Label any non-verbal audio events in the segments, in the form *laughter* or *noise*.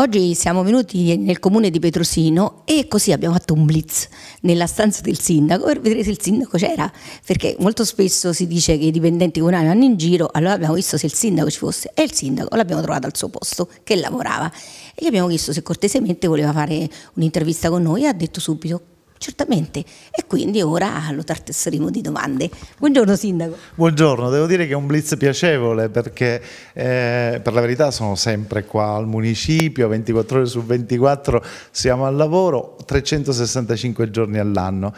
Oggi siamo venuti nel comune di Petrosino e così abbiamo fatto un blitz nella stanza del sindaco per vedere se il sindaco c'era, perché molto spesso si dice che i dipendenti comunali vanno in giro, allora abbiamo visto se il sindaco ci fosse e il sindaco l'abbiamo trovato al suo posto che lavorava e gli abbiamo chiesto se cortesemente voleva fare un'intervista con noi e ha detto subito Certamente, e quindi ora lo tartesseremo di domande. Buongiorno Sindaco. Buongiorno, devo dire che è un blitz piacevole perché eh, per la verità sono sempre qua al municipio, 24 ore su 24 siamo al lavoro, 365 giorni all'anno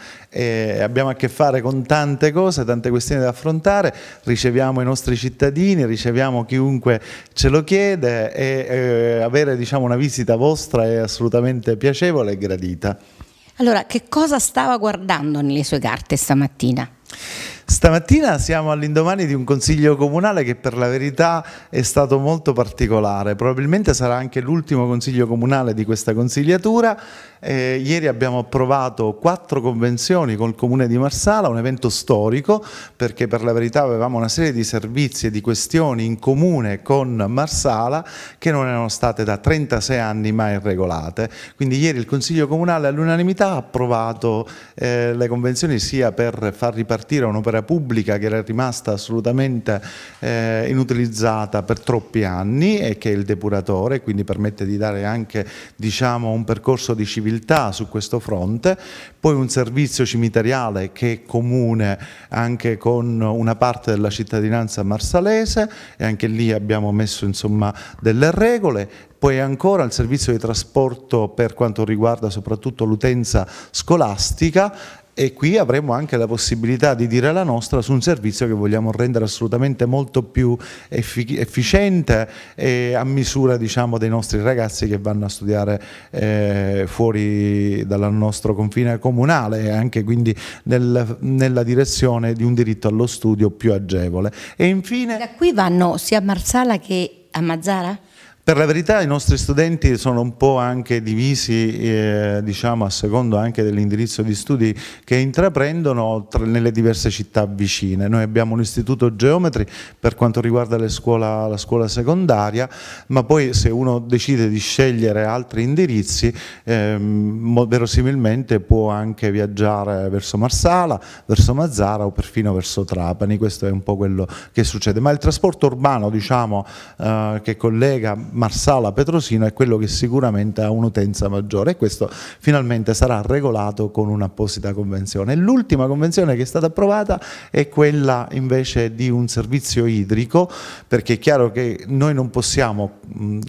abbiamo a che fare con tante cose, tante questioni da affrontare, riceviamo i nostri cittadini, riceviamo chiunque ce lo chiede e eh, avere diciamo, una visita vostra è assolutamente piacevole e gradita. Allora, che cosa stava guardando nelle sue carte stamattina? Stamattina siamo all'indomani di un consiglio comunale che per la verità è stato molto particolare, probabilmente sarà anche l'ultimo consiglio comunale di questa consigliatura. Eh, ieri abbiamo approvato quattro convenzioni col comune di Marsala, un evento storico perché per la verità avevamo una serie di servizi e di questioni in comune con Marsala che non erano state da 36 anni mai regolate. Quindi ieri il consiglio comunale all'unanimità ha approvato eh, le convenzioni sia per far ripartire un'opera pubblica pubblica che era rimasta assolutamente eh, inutilizzata per troppi anni e che è il depuratore, quindi permette di dare anche diciamo, un percorso di civiltà su questo fronte, poi un servizio cimiteriale che è comune anche con una parte della cittadinanza marsalese e anche lì abbiamo messo insomma, delle regole poi ancora il servizio di trasporto per quanto riguarda soprattutto l'utenza scolastica e qui avremo anche la possibilità di dire la nostra su un servizio che vogliamo rendere assolutamente molto più effic efficiente e a misura diciamo, dei nostri ragazzi che vanno a studiare eh, fuori dal nostro confine comunale e anche quindi nel, nella direzione di un diritto allo studio più agevole. E infine... Da qui vanno sia a Marsala che a Mazzara? Per la verità i nostri studenti sono un po' anche divisi, eh, diciamo, a secondo anche dell'indirizzo di studi che intraprendono tra, nelle diverse città vicine. Noi abbiamo un istituto geometri per quanto riguarda scuola, la scuola secondaria, ma poi se uno decide di scegliere altri indirizzi, eh, verosimilmente può anche viaggiare verso Marsala, verso Mazzara o perfino verso Trapani. Questo è un po' quello che succede. Ma il trasporto urbano, diciamo, eh, che collega Marsala Petrosino è quello che sicuramente ha un'utenza maggiore e questo finalmente sarà regolato con un'apposita convenzione. L'ultima convenzione che è stata approvata è quella invece di un servizio idrico perché è chiaro che noi non possiamo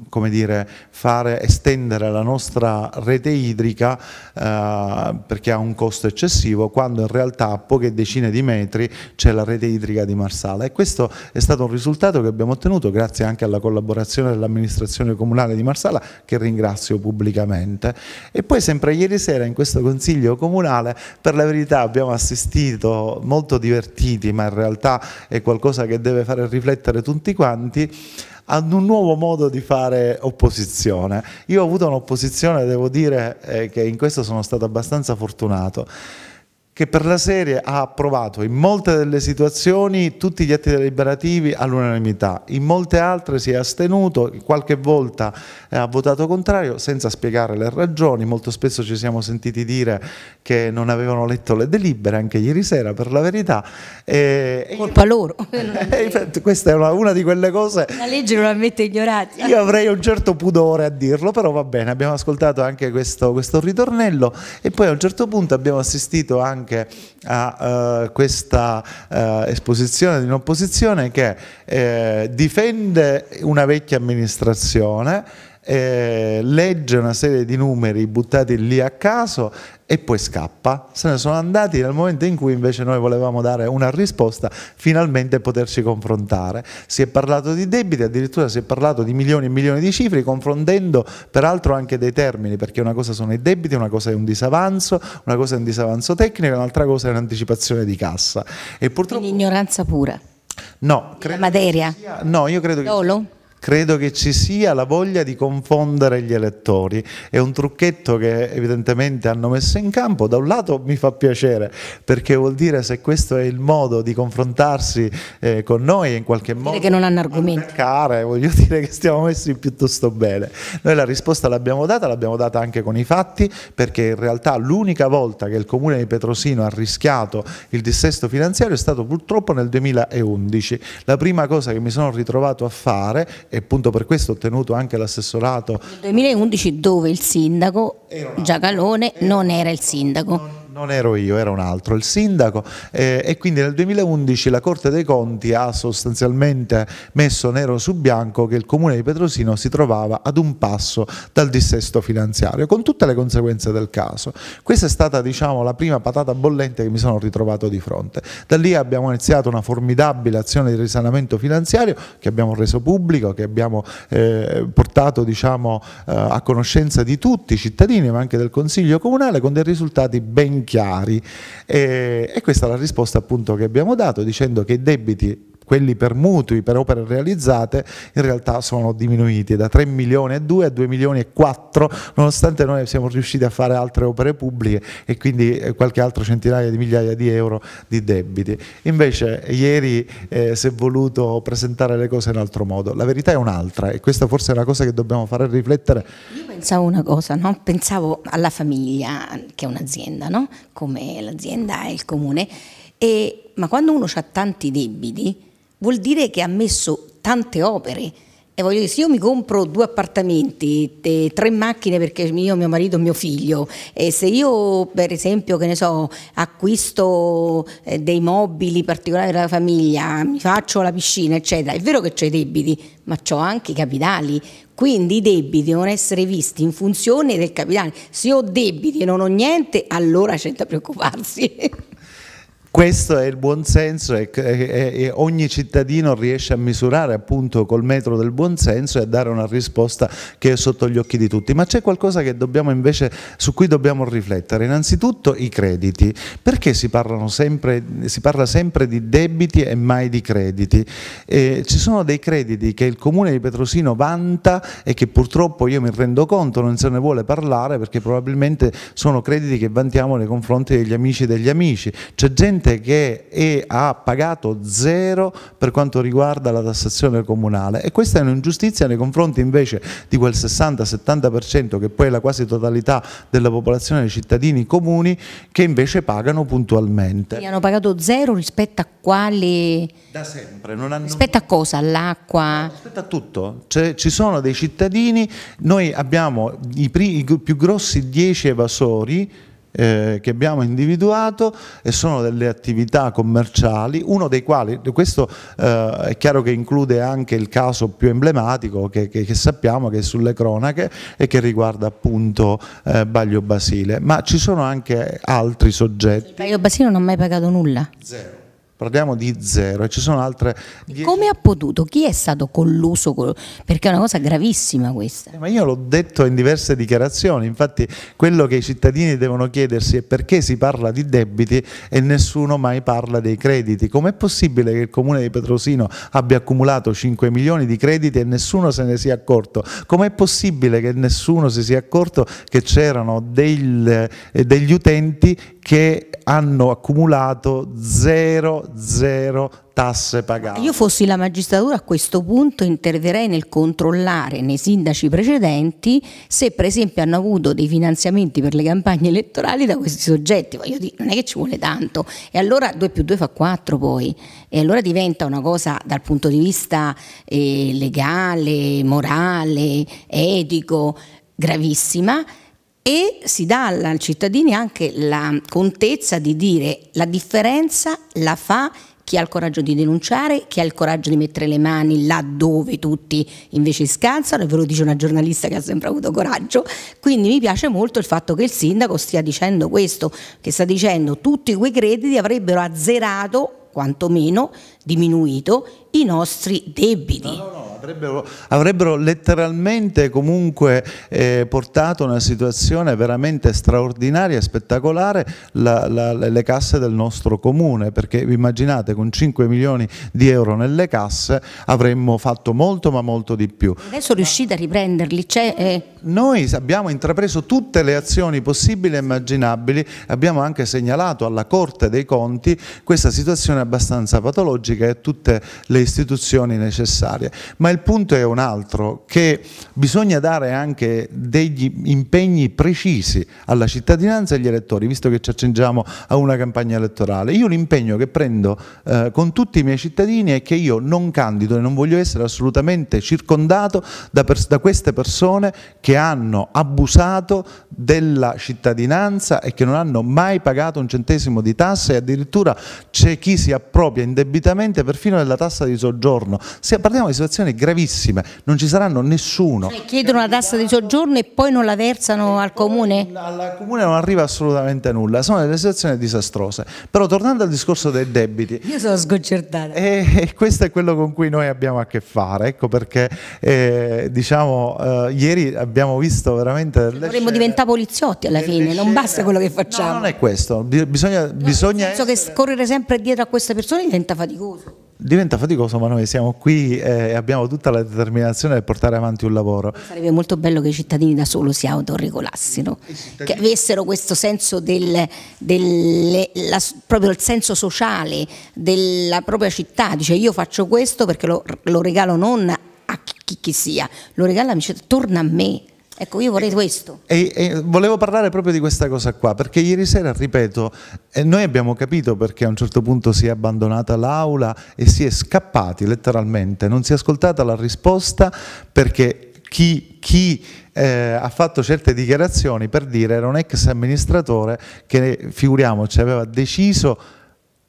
come dire, fare, estendere la nostra rete idrica eh, perché ha un costo eccessivo quando in realtà a poche decine di metri c'è la rete idrica di Marsala e questo è stato un risultato che abbiamo ottenuto grazie anche alla collaborazione dell'amministrazione amministrazione comunale di Marsala che ringrazio pubblicamente. E poi sempre ieri sera in questo consiglio comunale per la verità abbiamo assistito molto divertiti ma in realtà è qualcosa che deve fare riflettere tutti quanti ad un nuovo modo di fare opposizione. Io ho avuto un'opposizione, devo dire, eh, che in questo sono stato abbastanza fortunato che per la serie ha approvato in molte delle situazioni tutti gli atti deliberativi all'unanimità, in molte altre si è astenuto, qualche volta eh, ha votato contrario senza spiegare le ragioni, molto spesso ci siamo sentiti dire che non avevano letto le delibere, anche ieri sera per la verità. E Colpa loro. *laughs* Eh, questa è una, una, di quelle cose... La legge non ammette ignoranza. Io avrei un certo pudore a dirlo, però va bene, abbiamo ascoltato anche questo, questo ritornello e poi a un certo punto abbiamo assistito anche anche a uh, questa uh, esposizione di un'opposizione che eh, difende una vecchia amministrazione eh, legge una serie di numeri buttati lì a caso e poi scappa. Se ne sono andati nel momento in cui invece noi volevamo dare una risposta, finalmente poterci confrontare. Si è parlato di debiti, addirittura si è parlato di milioni e milioni di cifre, confrontando peraltro anche dei termini, perché una cosa sono i debiti, una cosa è un disavanzo, una cosa è un disavanzo tecnico, un'altra cosa è un'anticipazione di cassa. E purtroppo... L'ignoranza pura. No, credo la materia. Sia, no, io credo Dolo? che credo che ci sia la voglia di confondere gli elettori. È un trucchetto che evidentemente hanno messo in campo. Da un lato mi fa piacere perché vuol dire se questo è il modo di confrontarsi eh, con noi e in qualche dire modo... Che non hanno argomenti. Attaccare, voglio *laughs* dire che stiamo messi piuttosto bene. Noi la risposta l'abbiamo data, l'abbiamo data anche con i fatti perché in realtà l'unica volta che il comune di Petrosino ha rischiato il dissesto finanziario è stato purtroppo nel 2011. La prima cosa che mi sono ritrovato a fare e appunto per questo ho ottenuto anche l'assessorato. Nel 2011 dove il sindaco Giacalone non era il sindaco non ero io, era un altro, il sindaco eh, e quindi nel 2011 la Corte dei Conti ha sostanzialmente messo nero su bianco che il comune di Petrosino si trovava ad un passo dal dissesto finanziario, con tutte le conseguenze del caso. Questa è stata diciamo, la prima patata bollente che mi sono ritrovato di fronte. Da lì abbiamo iniziato una formidabile azione di risanamento finanziario che abbiamo reso pubblico, che abbiamo eh, portato diciamo, eh, a conoscenza di tutti i cittadini ma anche del Consiglio Comunale con dei risultati ben chiari e, e questa è la risposta appunto che abbiamo dato dicendo che i debiti quelli per mutui, per opere realizzate, in realtà sono diminuiti da 3 milioni e 2 a 2 milioni e 4, nonostante noi siamo riusciti a fare altre opere pubbliche e quindi eh, qualche altro centinaio di migliaia di euro di debiti. Invece ieri eh, si è voluto presentare le cose in altro modo, la verità è un'altra e questa forse è una cosa che dobbiamo fare riflettere. Io pensavo una cosa, no? pensavo alla famiglia che è un'azienda, no? come l'azienda e il comune, e, ma quando uno ha tanti debiti, vuol dire che ha messo tante opere. E voglio dire, se io mi compro due appartamenti, eh, tre macchine perché io, mio marito, e mio figlio, e se io per esempio, che ne so, acquisto eh, dei mobili particolari della famiglia, mi faccio la piscina, eccetera, è vero che ho i debiti, ma ho anche i capitali. Quindi i debiti devono essere visti in funzione del capitale. Se io ho debiti e non ho niente, allora c'è da preoccuparsi. *laughs* Questo è il buonsenso e, e, e, ogni cittadino riesce a misurare appunto col metro del buonsenso e a dare una risposta che è sotto gli occhi di tutti. Ma c'è qualcosa invece, su cui dobbiamo riflettere, innanzitutto i crediti. Perché si, sempre, si parla sempre di debiti e mai di crediti? Eh, ci sono dei crediti che il comune di Petrosino vanta e che purtroppo io mi rendo conto non se ne vuole parlare perché probabilmente sono crediti che vantiamo nei confronti degli amici degli amici. C'è gente gente che è, ha pagato zero per quanto riguarda la tassazione comunale e questa è un'ingiustizia nei confronti invece di quel 60-70% che poi è la quasi totalità della popolazione dei cittadini comuni che invece pagano puntualmente. E hanno pagato zero rispetto a quali? Da sempre. Non hanno... Rispetto a cosa? All'acqua? rispetto a tutto. Cioè, ci sono dei cittadini, noi abbiamo i, i più grossi 10 evasori eh, che abbiamo individuato e sono delle attività commerciali, uno dei quali, questo eh, è chiaro che include anche il caso più emblematico che, che, che sappiamo che è sulle cronache e che riguarda appunto eh, Baglio Basile, ma ci sono anche altri soggetti. Baglio Basile non ha mai pagato nulla? Zero parliamo di zero e ci sono altre... Come ha potuto? Chi è stato colluso? Perché è una cosa gravissima questa. Eh, ma io l'ho detto in diverse dichiarazioni, infatti quello che i cittadini devono chiedersi è perché si parla di debiti e nessuno mai parla dei crediti. Com'è possibile che il comune di Petrosino abbia accumulato 5 milioni di crediti e nessuno se ne sia accorto? Com'è possibile che nessuno si sia accorto che c'erano eh, degli utenti che hanno accumulato zero, zero tasse pagate. Io fossi la magistratura a questo punto interverrei nel controllare nei sindaci precedenti se per esempio hanno avuto dei finanziamenti per le campagne elettorali da questi soggetti, voglio dire, non è che ci vuole tanto e allora 2 più 2 fa 4 poi e allora diventa una cosa dal punto di vista eh, legale, morale, etico, gravissima e si dà ai cittadini anche la contezza di dire la differenza la fa chi ha il coraggio di denunciare, chi ha il coraggio di mettere le mani là dove tutti invece scansano, e ve lo dice una giornalista che ha sempre avuto coraggio. Quindi mi piace molto il fatto che il sindaco stia dicendo questo, che sta dicendo tutti quei crediti avrebbero azzerato, quantomeno diminuito, i nostri debiti. No, no, no avrebbero, avrebbero letteralmente comunque eh, portato una situazione veramente straordinaria e spettacolare la, la, le casse del nostro comune, perché vi immaginate con 5 milioni di euro nelle casse avremmo fatto molto ma molto di più. Adesso riuscite a riprenderli? Eh... Noi abbiamo intrapreso tutte le azioni possibili e immaginabili, abbiamo anche segnalato alla Corte dei Conti questa situazione abbastanza patologica e a tutte le istituzioni necessarie, ma il punto è un altro, che bisogna dare anche degli impegni precisi alla cittadinanza e agli elettori, visto che ci accingiamo a una campagna elettorale. Io l'impegno che prendo eh, con tutti i miei cittadini è che io non candido e non voglio essere assolutamente circondato da, pers da queste persone che hanno abusato della cittadinanza e che non hanno mai pagato un centesimo di tasse e addirittura c'è chi si appropria indebitamente perfino della tassa di soggiorno. Se parliamo di situazioni gravi gravissime, non ci saranno nessuno. Cioè, chiedono la tassa di soggiorno e poi non la versano al comune? Al comune non arriva assolutamente nulla, sono delle situazioni disastrose. Però tornando al discorso dei debiti... Io sono sconcertata. E, eh, e eh, questo è quello con cui noi abbiamo a che fare, ecco perché eh, diciamo eh, ieri abbiamo visto veramente... Dovremmo scene, diventare poliziotti alla fine, non basta quello che facciamo. No, non è questo, bisogna... No, bisogna essere... che scorrere sempre dietro a queste persone diventa faticoso diventa faticoso, ma noi siamo qui e abbiamo tutta la determinazione per portare avanti un lavoro. Sarebbe molto bello che i cittadini da solo si autoregolassero, cittadini... che avessero questo senso del, del la, proprio il senso sociale della propria città, dice io faccio questo perché lo, lo regalo non a chi, chi sia, lo regalo a me, torna a me Ecco, io vorrei questo. E, e, volevo parlare proprio di questa cosa qua, perché ieri sera, ripeto, eh, noi abbiamo capito perché a un certo punto si è abbandonata l'aula e si è scappati letteralmente, non si è ascoltata la risposta perché chi, chi eh, ha fatto certe dichiarazioni per dire era un ex amministratore che, figuriamoci, aveva deciso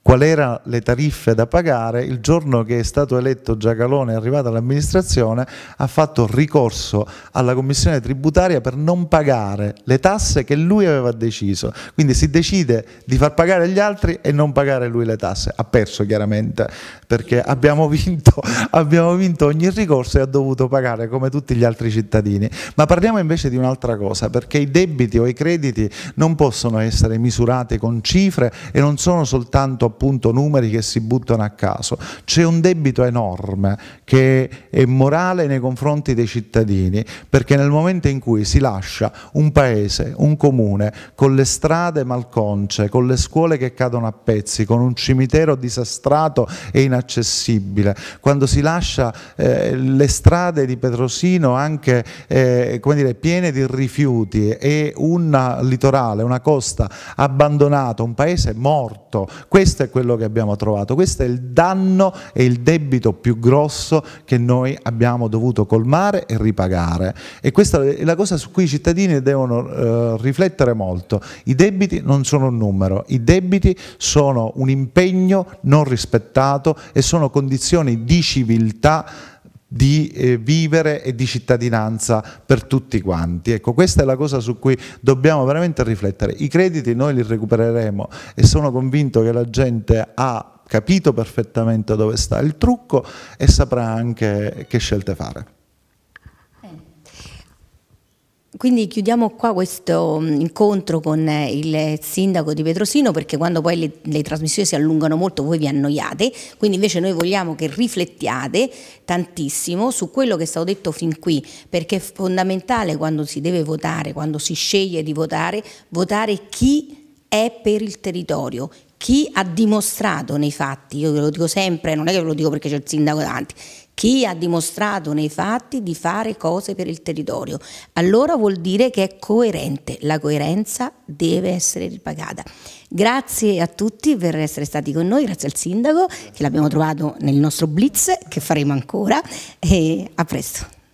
qual erano le tariffe da pagare, il giorno che è stato eletto Giacalone è arrivata l'amministrazione ha fatto ricorso alla commissione tributaria per non pagare le tasse che lui aveva deciso. Quindi si decide di far pagare gli altri e non pagare lui le tasse. Ha perso chiaramente perché abbiamo *laughs* vinto, abbiamo vinto ogni ricorso e ha dovuto pagare come tutti gli altri cittadini. Ma parliamo invece di un'altra cosa, perché i debiti o i crediti non possono essere misurati con cifre e non sono soltanto appunto numeri che si buttano a caso. C'è un debito enorme che è morale nei confronti dei cittadini, perché nel momento in cui si lascia un paese, un comune, con le strade malconce, con le scuole che cadono a pezzi, con un cimitero disastrato e inaccessibile, quando si lascia eh, le strade di Petrosino anche eh, dire, piene di rifiuti e un litorale, una costa abbandonata, un paese morto, questo è è quello che abbiamo trovato, questo è il danno e il debito più grosso che noi abbiamo dovuto colmare e ripagare. E questa è la cosa su cui i cittadini devono eh, riflettere molto. I debiti non sono un numero, i debiti sono un impegno non rispettato e sono condizioni di civiltà di eh, vivere e di cittadinanza per tutti quanti. Ecco, questa è la cosa su cui dobbiamo veramente riflettere. I crediti noi li recupereremo e sono convinto che la gente ha capito perfettamente dove sta il trucco e saprà anche che scelte fare. Quindi chiudiamo qua questo mm, incontro con eh, il sindaco di Petrosino perché quando poi le, le, trasmissioni si allungano molto voi vi annoiate, quindi invece noi vogliamo che riflettiate tantissimo su quello che è stato detto fin qui perché è fondamentale quando si deve votare, quando si sceglie di votare, votare chi è per il territorio, chi ha dimostrato nei fatti, io ve lo dico sempre, non è che ve lo dico perché c'è il sindaco davanti, chi ha dimostrato nei fatti di fare cose per il territorio, allora vuol dire che è coerente, la coerenza deve essere ripagata. Grazie a tutti per essere stati con noi, grazie al sindaco che l'abbiamo trovato nel nostro blitz che faremo ancora e a presto.